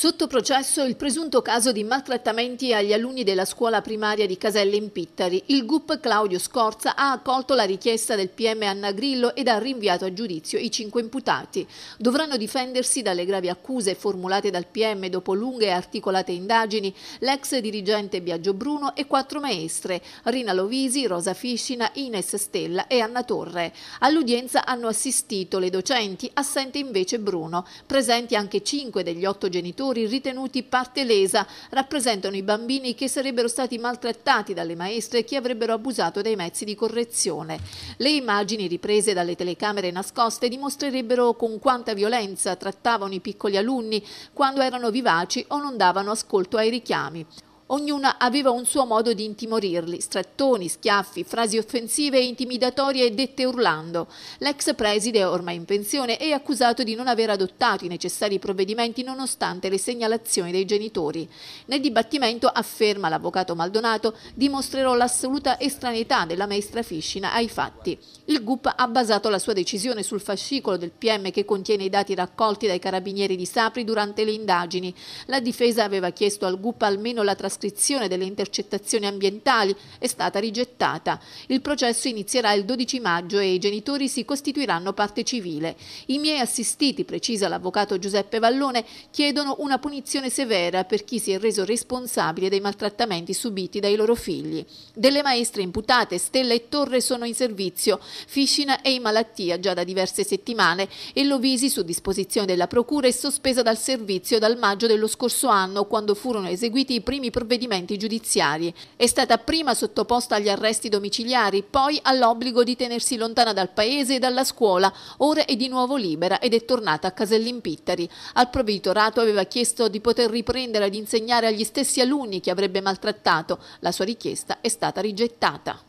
Sotto processo il presunto caso di maltrattamenti agli alunni della scuola primaria di Caselle in Pittari. Il GUP Claudio Scorza ha accolto la richiesta del PM Anna Grillo ed ha rinviato a giudizio i cinque imputati. Dovranno difendersi dalle gravi accuse formulate dal PM dopo lunghe e articolate indagini l'ex dirigente Biagio Bruno e quattro maestre, Rina Lovisi, Rosa Fiscina, Ines Stella e Anna Torre. All'udienza hanno assistito le docenti, assente invece Bruno, presenti anche cinque degli otto genitori minori ritenuti parte lesa. Rappresentano i bambini che sarebbero stati maltrattati dalle maestre che avrebbero abusato dei mezzi di correzione. Le immagini riprese dalle telecamere nascoste dimostrerebbero con quanta violenza trattavano i piccoli alunni quando erano vivaci o non davano ascolto ai richiami. Ognuna aveva un suo modo di intimorirli, strattoni, schiaffi, frasi offensive e intimidatorie dette urlando. L'ex preside, ormai in pensione, è accusato di non aver adottato i necessari provvedimenti nonostante le segnalazioni dei genitori. Nel dibattimento, afferma l'avvocato Maldonato, dimostrerò l'assoluta estraneità della maestra Fiscina ai fatti. Il GUP ha basato la sua decisione sul fascicolo del PM che contiene i dati raccolti dai carabinieri di Sapri durante le indagini. La difesa aveva chiesto al GUP almeno la trasformazione trascrizione delle intercettazioni ambientali è stata rigettata. Il processo inizierà il 12 maggio e i genitori si costituiranno parte civile. I miei assistiti, precisa l'avvocato Giuseppe Vallone, chiedono una punizione severa per chi si è reso responsabile dei maltrattamenti subiti dai loro figli. Delle maestre imputate, Stella e Torre, sono in servizio. Fiscina è in malattia già da diverse settimane e Lovisi, su disposizione della Procura, è sospesa dal servizio dal maggio dello scorso anno, quando furono eseguiti i primi provvedimenti provvedimenti giudiziari. È stata prima sottoposta agli arresti domiciliari, poi all'obbligo di tenersi lontana dal paese e dalla scuola. Ora è di nuovo libera ed è tornata a Casellin Pittari. Al provveditorato aveva chiesto di poter riprendere ad insegnare agli stessi alunni che avrebbe maltrattato. La sua richiesta è stata rigettata.